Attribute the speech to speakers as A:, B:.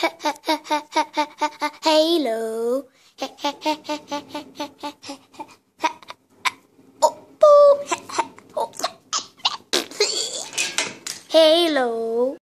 A: Halo.
B: Halo.